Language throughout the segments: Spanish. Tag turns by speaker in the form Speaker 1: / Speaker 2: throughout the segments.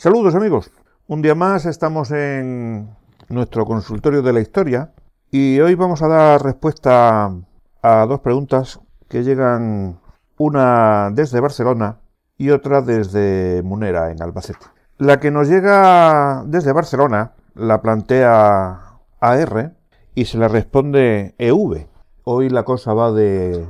Speaker 1: Saludos amigos. Un día más estamos en nuestro consultorio de la historia y hoy vamos a dar respuesta a dos preguntas que llegan una desde Barcelona y otra desde Munera en Albacete. La que nos llega desde Barcelona la plantea AR y se la responde EV. Hoy la cosa va de,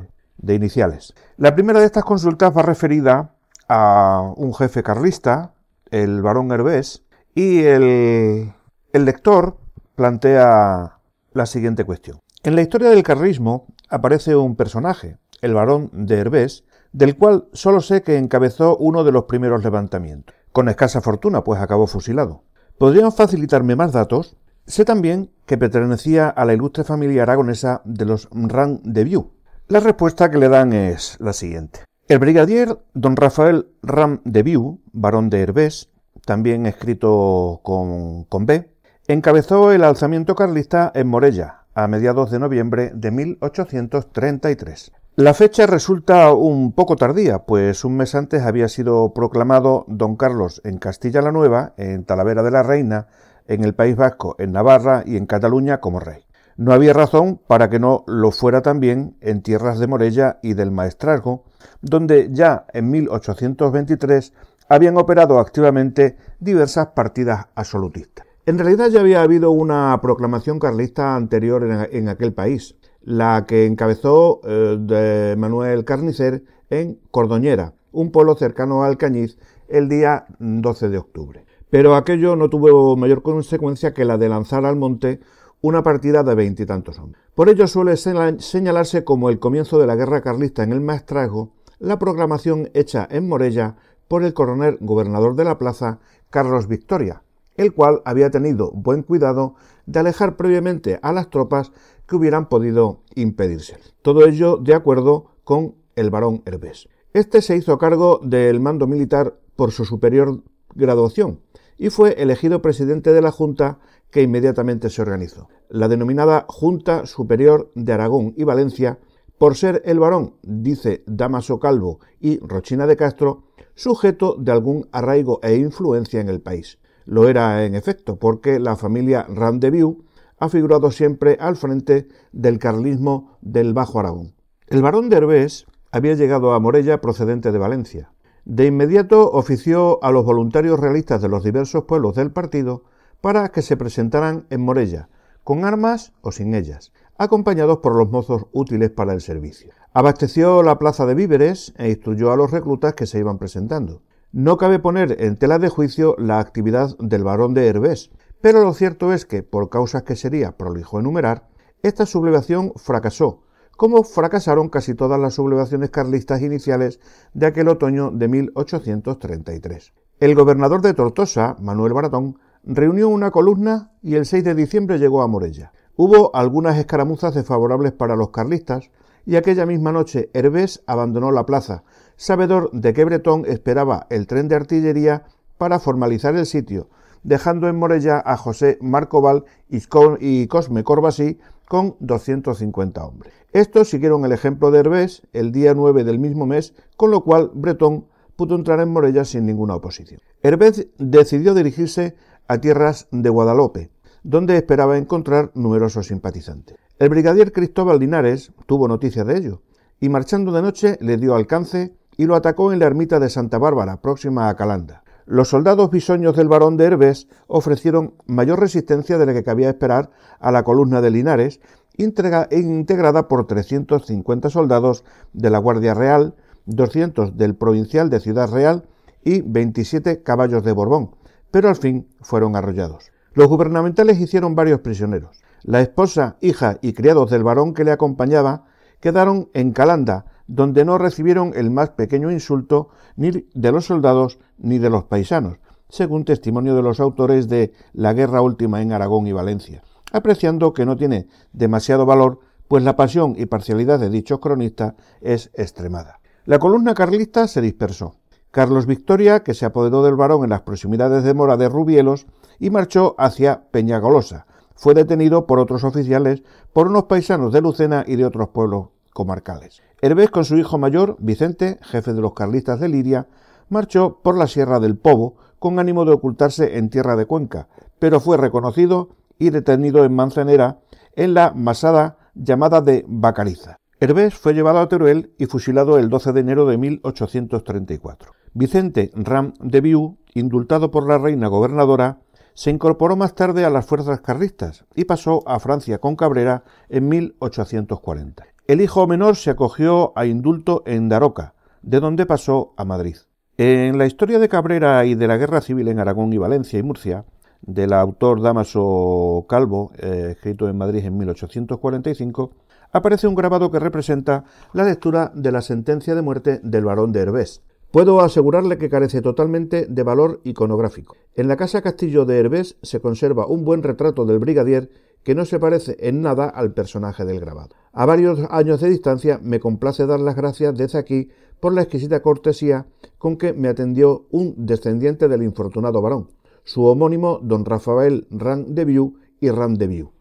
Speaker 1: iniciales. La primera de estas consultas va referida a un jefe carlista el barón Herbés, y el, lector plantea la siguiente cuestión. En la historia del carrismo aparece un personaje, el barón de Herbés, del cual solo sé que encabezó uno de los primeros levantamientos. Con escasa fortuna, pues acabó fusilado. ¿Podrían facilitarme más datos? Sé también que pertenecía a la ilustre familia aragonesa de los Ran de Vieux. La respuesta que le dan es la siguiente. El brigadier don Rafael Ram de Viu, barón de Hervés, también escrito con, con B, encabezó el alzamiento carlista en Morella a mediados de noviembre de 1833. La fecha resulta un poco tardía, pues un mes antes había sido proclamado don Carlos en Castilla la Nueva, en Talavera de la Reina, en el País Vasco, en Navarra y en Cataluña como rey. No había razón para que no lo fuera también en tierras de Morella y del Maestrazgo, donde ya en 1823 habían operado activamente diversas partidas absolutistas. En realidad ya había habido una proclamación carlista anterior en, aquel país, la que encabezó eh, Manuel Carnicer en Cordoñera, un pueblo cercano al Cañiz, el día 12 de octubre. Pero aquello no tuvo mayor consecuencia que la de lanzar al monte una partida de veintitantos hombres. Por ello suele señalarse como el comienzo de la guerra carlista en el maestrazgo la proclamación hecha en Morella por el coronel gobernador de la plaza, Carlos Victoria, el cual había tenido buen cuidado de alejar previamente a las tropas que hubieran podido impedirse. Todo ello de acuerdo con el barón Herbés. Este se hizo cargo del mando militar por su superior graduación, y fue elegido presidente de la Junta que inmediatamente se organizó, la denominada Junta Superior de Aragón y Valencia, por ser el varón, dice Damaso Calvo y Rochina de Castro, sujeto de algún arraigo e influencia en el país. Lo era en efecto, porque la familia Randeviu ha figurado siempre al frente del carlismo del Bajo Aragón. El varón de Herbés había llegado a Morella procedente de Valencia. De inmediato ofició a los voluntarios realistas de los diversos pueblos del partido para que se presentaran en Morella, con armas o sin ellas, acompañados por los mozos útiles para el servicio. Abasteció la plaza de víveres e instruyó a los reclutas que se iban presentando. No cabe poner en tela de juicio la actividad del barón de Herbés, pero lo cierto es que, por causas que sería prolijo enumerar, esta sublevación fracasó como fracasaron casi todas las sublevaciones carlistas iniciales de aquel otoño de 1833. El gobernador de Tortosa, Manuel Baratón, reunió una columna y el 6 de diciembre llegó a Morella. Hubo algunas escaramuzas desfavorables para los carlistas y aquella misma noche Hervés abandonó la plaza, sabedor de que Bretón esperaba el tren de artillería para formalizar el sitio dejando en Morella a José Marcoval y Cosme Corbasi con 250 hombres. Estos siguieron el ejemplo de Herbés el día 9 del mismo mes, con lo cual Bretón pudo entrar en Morella sin ninguna oposición. Herbés decidió dirigirse a tierras de Guadalope, donde esperaba encontrar numerosos simpatizantes. El brigadier Cristóbal Linares tuvo noticia de ello, y marchando de noche le dio alcance y lo atacó en la ermita de Santa Bárbara, próxima a Calanda. Los soldados bisoños del barón de Herbes ofrecieron mayor resistencia de la que cabía esperar a la columna de Linares, e integrada por 350 soldados de la Guardia Real, 200 del provincial de Ciudad Real y 27 caballos de Borbón, pero al fin fueron arrollados. Los gubernamentales hicieron varios prisioneros. La esposa, hija y criados del barón que le acompañaba quedaron en Calanda, donde no recibieron el más pequeño insulto ni de los soldados ni de los paisanos, según testimonio de los autores de La Guerra Última en Aragón y Valencia, apreciando que no tiene demasiado valor, pues la pasión y parcialidad de dichos cronistas es extremada. La columna carlista se dispersó. Carlos Victoria, que se apoderó del varón en las proximidades de Mora de Rubielos, y marchó hacia Peñagolosa. Fue detenido por otros oficiales, por unos paisanos de Lucena y de otros pueblos comarcales. Herbés con su hijo mayor, Vicente, jefe de los carlistas de Liria, marchó por la Sierra del Pobo con ánimo de ocultarse en tierra de Cuenca, pero fue reconocido y detenido en Manzanera en la masada llamada de Bacariza. Herbés fue llevado a Teruel y fusilado el 12 de enero de 1834. Vicente Ram de Biu, indultado por la reina gobernadora, se incorporó más tarde a las fuerzas carlistas y pasó a Francia con Cabrera en 1840. El hijo menor se acogió a indulto en Daroca, de donde pasó a Madrid. En la historia de Cabrera y de la guerra civil en Aragón y Valencia y Murcia, del autor Damaso Calvo, eh, escrito en Madrid en 1845, aparece un grabado que representa la lectura de la sentencia de muerte del barón de hervés Puedo asegurarle que carece totalmente de valor iconográfico. En la casa castillo de Hervés se conserva un buen retrato del brigadier que no se parece en nada al personaje del grabado. A varios años de distancia me complace dar las gracias desde aquí por la exquisita cortesía con que me atendió un descendiente del infortunado varón, su homónimo don Rafael Ran de View y Ran de View.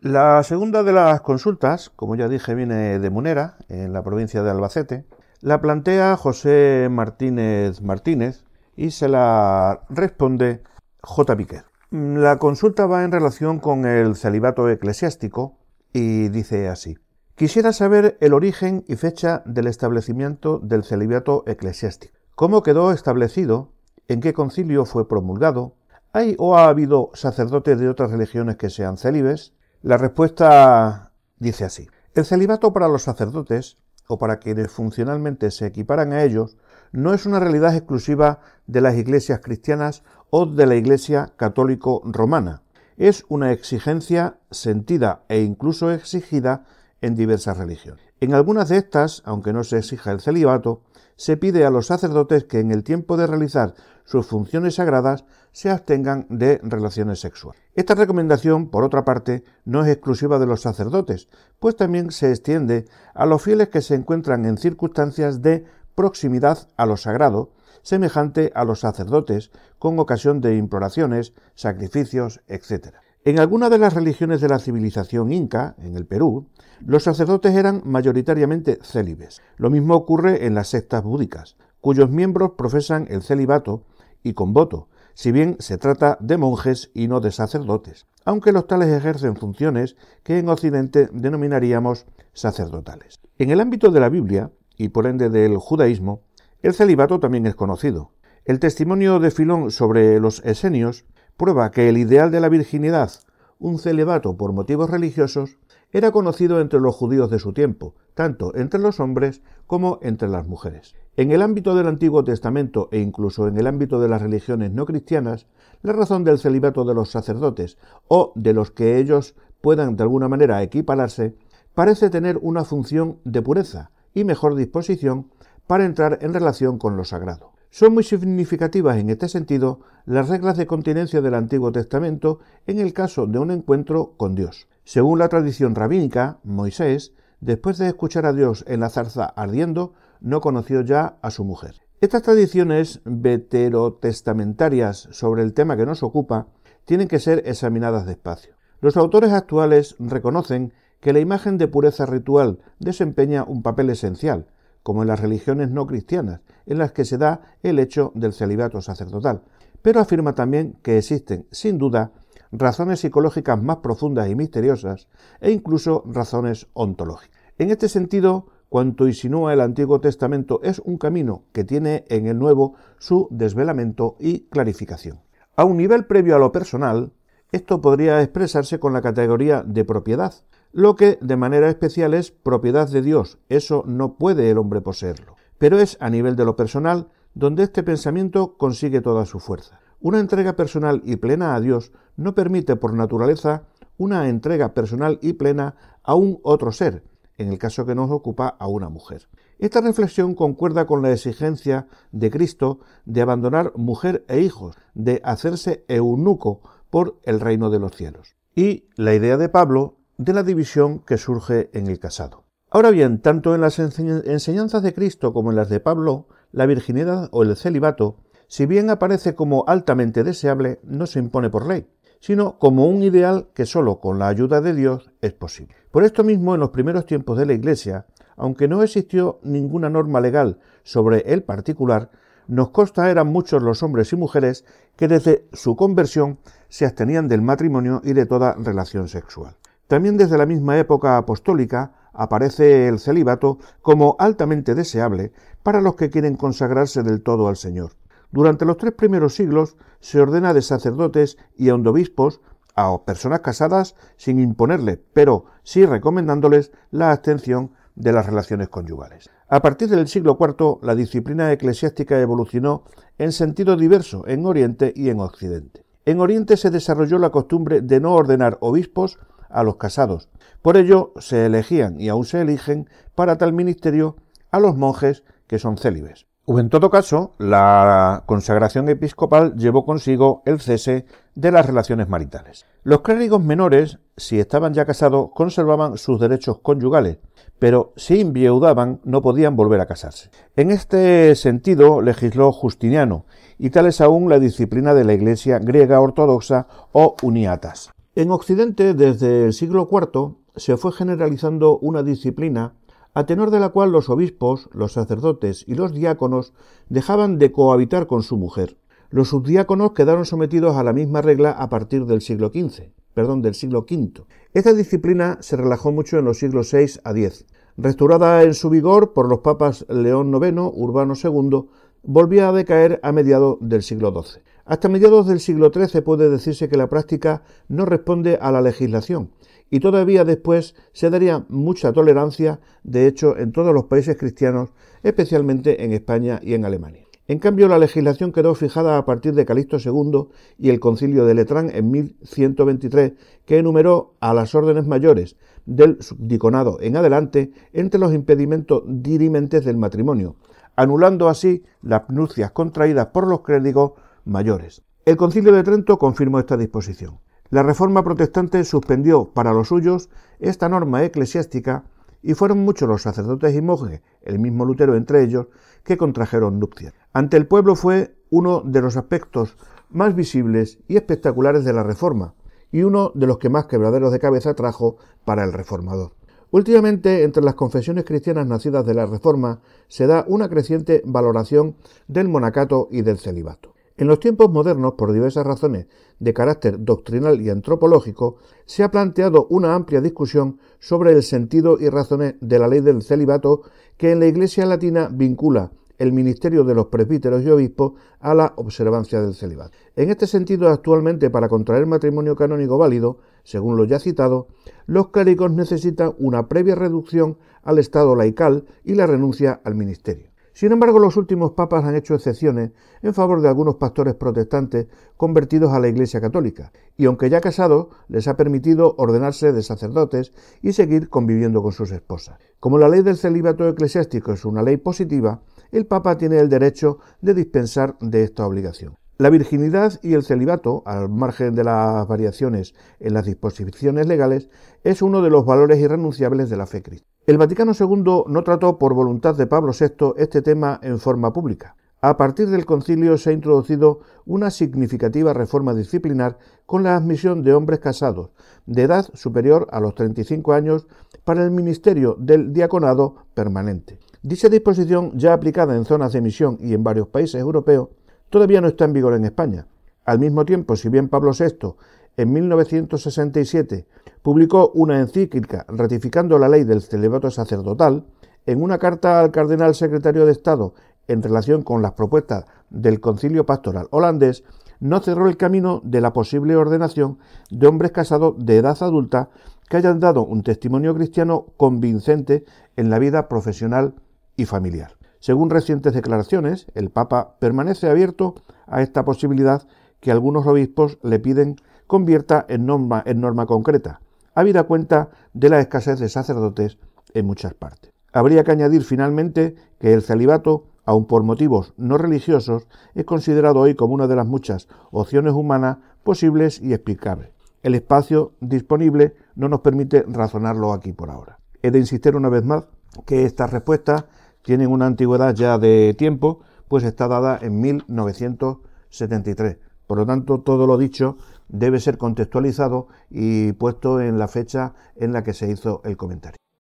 Speaker 1: La segunda de las consultas, como ya dije, viene de Munera, en la provincia de Albacete. La plantea José Martínez Martínez y se la responde J. Piquer. La consulta va en relación con el celibato eclesiástico y dice así. Quisiera saber el origen y fecha del establecimiento del celibato eclesiástico. ¿Cómo quedó establecido? ¿En qué concilio fue promulgado? ¿Hay o ha habido sacerdotes de otras religiones que sean célibes? La respuesta dice así. El celibato para los sacerdotes, o para quienes funcionalmente se equiparan a ellos, no es una realidad exclusiva de las iglesias cristianas o de la iglesia católico-romana, es una exigencia sentida e incluso exigida en diversas religiones. En algunas de estas, aunque no se exija el celibato, se pide a los sacerdotes que en el tiempo de realizar sus funciones sagradas se abstengan de relaciones sexuales. Esta recomendación, por otra parte, no es exclusiva de los sacerdotes, pues también se extiende a los fieles que se encuentran en circunstancias de proximidad a lo sagrado, semejante a los sacerdotes, con ocasión de imploraciones, sacrificios, etc. En algunas de las religiones de la civilización inca, en el Perú, los sacerdotes eran mayoritariamente célibes. Lo mismo ocurre en las sectas búdicas, cuyos miembros profesan el celibato y con voto, si bien se trata de monjes y no de sacerdotes, aunque los tales ejercen funciones que en Occidente denominaríamos sacerdotales. En el ámbito de la Biblia, y por ende del judaísmo, el celibato también es conocido. El testimonio de Filón sobre los esenios prueba que el ideal de la virginidad, un celibato por motivos religiosos, era conocido entre los judíos de su tiempo, tanto entre los hombres como entre las mujeres. En el ámbito del Antiguo Testamento e incluso en el ámbito de las religiones no cristianas, la razón del celibato de los sacerdotes o de los que ellos puedan de alguna manera equipararse, parece tener una función de pureza y mejor disposición para entrar en relación con lo sagrado. Son muy significativas en este sentido las reglas de continencia del Antiguo Testamento en el caso de un encuentro con Dios. Según la tradición rabínica, Moisés, después de escuchar a Dios en la zarza ardiendo, no conoció ya a su mujer. Estas tradiciones veterotestamentarias sobre el tema que nos ocupa tienen que ser examinadas despacio. Los autores actuales reconocen que la imagen de pureza ritual desempeña un papel esencial, como en las religiones no cristianas, en las que se da el hecho del celibato sacerdotal, pero afirma también que existen, sin duda, razones psicológicas más profundas y misteriosas, e incluso razones ontológicas. En este sentido, cuanto insinúa el Antiguo Testamento es un camino que tiene en el Nuevo su desvelamiento y clarificación. A un nivel previo a lo personal, esto podría expresarse con la categoría de propiedad, lo que de manera especial es propiedad de Dios, eso no puede el hombre poseerlo. Pero es a nivel de lo personal donde este pensamiento consigue toda su fuerza. Una entrega personal y plena a Dios no permite por naturaleza una entrega personal y plena a un otro ser, en el caso que nos ocupa a una mujer. Esta reflexión concuerda con la exigencia de Cristo de abandonar mujer e hijos, de hacerse eunuco por el reino de los cielos. Y la idea de Pablo de la división que surge en el casado. Ahora bien, tanto en las enseñanzas de Cristo como en las de Pablo, la virginidad o el celibato, si bien aparece como altamente deseable, no se impone por ley, sino como un ideal que solo con la ayuda de Dios es posible. Por esto mismo, en los primeros tiempos de la Iglesia, aunque no existió ninguna norma legal sobre el particular, nos consta eran muchos los hombres y mujeres que desde su conversión se abstenían del matrimonio y de toda relación sexual. También desde la misma época apostólica aparece el celibato como altamente deseable para los que quieren consagrarse del todo al Señor. Durante los tres primeros siglos se ordena de sacerdotes y obispos a personas casadas sin imponerles, pero sí recomendándoles la abstención de las relaciones conyugales. A partir del siglo IV, la disciplina eclesiástica evolucionó en sentido diverso en Oriente y en Occidente. En Oriente se desarrolló la costumbre de no ordenar obispos a los casados. Por ello se elegían y aún se eligen para tal ministerio a los monjes que son célibes. O pues en todo caso, la consagración episcopal llevó consigo el cese de las relaciones maritales. Los clérigos menores, si estaban ya casados, conservaban sus derechos conyugales, pero si inviudaban no podían volver a casarse. En este sentido legisló Justiniano, y tal es aún la disciplina de la Iglesia griega ortodoxa o uniatas. En Occidente, desde el siglo IV, se fue generalizando una disciplina a tenor de la cual los obispos, los sacerdotes y los diáconos dejaban de cohabitar con su mujer. Los subdiáconos quedaron sometidos a la misma regla a partir del siglo XV, perdón, del siglo V. Esta disciplina se relajó mucho en los siglos VI a X. Restaurada en su vigor por los papas León IX, Urbano II, volvía a decaer a mediados del siglo XII. Hasta mediados del siglo XIII puede decirse que la práctica no responde a la legislación y todavía después se daría mucha tolerancia, de hecho, en todos los países cristianos, especialmente en España y en Alemania. En cambio, la legislación quedó fijada a partir de Calixto II y el concilio de Letrán en 1123, que enumeró a las órdenes mayores del subdiconado en adelante entre los impedimentos dirimentes del matrimonio, anulando así las nupcias contraídas por los clérigos mayores. El Concilio de Trento confirmó esta disposición. La Reforma Protestante suspendió para los suyos esta norma eclesiástica y fueron muchos los sacerdotes y monjes, el mismo Lutero entre ellos, que contrajeron nupcias. Ante el pueblo fue uno de los aspectos más visibles y espectaculares de la Reforma, y uno de los que más quebraderos de cabeza trajo para el reformador. Últimamente, entre las confesiones cristianas nacidas de la Reforma, se da una creciente valoración del monacato y del celibato. En los tiempos modernos, por diversas razones de carácter doctrinal y antropológico, se ha planteado una amplia discusión sobre el sentido y razones de la ley del celibato que en la Iglesia latina vincula el ministerio de los presbíteros y obispos a la observancia del celibato. En este sentido, actualmente para contraer matrimonio canónico válido, según lo ya citado, los clérigos necesitan una previa reducción al estado laical y la renuncia al ministerio. Sin embargo, los últimos papas han hecho excepciones en favor de algunos pastores protestantes convertidos a la Iglesia católica, y aunque ya casados, les ha permitido ordenarse de sacerdotes y seguir conviviendo con sus esposas. Como la ley del celibato eclesiástico es una ley positiva, el Papa tiene el derecho de dispensar de esta obligación. La virginidad y el celibato, al margen de las variaciones en las disposiciones legales, es uno de los valores irrenunciables de la fe cristiana. El Vaticano II no trató por voluntad de Pablo VI este tema en forma pública. A partir del concilio se ha introducido una significativa reforma disciplinar con la admisión de hombres casados de edad superior a los 35 años para el ministerio del diaconado permanente. Dicha disposición, ya aplicada en zonas de misión y en varios países europeos, todavía no está en vigor en España. Al mismo tiempo, si bien Pablo VI en 1967 publicó una encíclica ratificando la ley del celibato sacerdotal, en una carta al cardenal secretario de Estado en relación con las propuestas del concilio pastoral holandés, no cerró el camino de la posible ordenación de hombres casados de edad adulta que hayan dado un testimonio cristiano convincente en la vida profesional y familiar. Según recientes declaraciones, el Papa permanece abierto a esta posibilidad que algunos obispos le piden convierta en norma, en norma concreta, habida cuenta de la escasez de sacerdotes en muchas partes. Habría que añadir finalmente que el celibato, aun por motivos no religiosos, es considerado hoy como una de las muchas opciones humanas posibles y explicables. El espacio disponible no nos permite razonarlo aquí por ahora. He de insistir una vez más que estas respuestas tienen una antigüedad ya de tiempo, pues está dada en 1973. Por lo tanto, todo lo dicho debe ser contextualizado y puesto en la fecha en la que se hizo el comentario.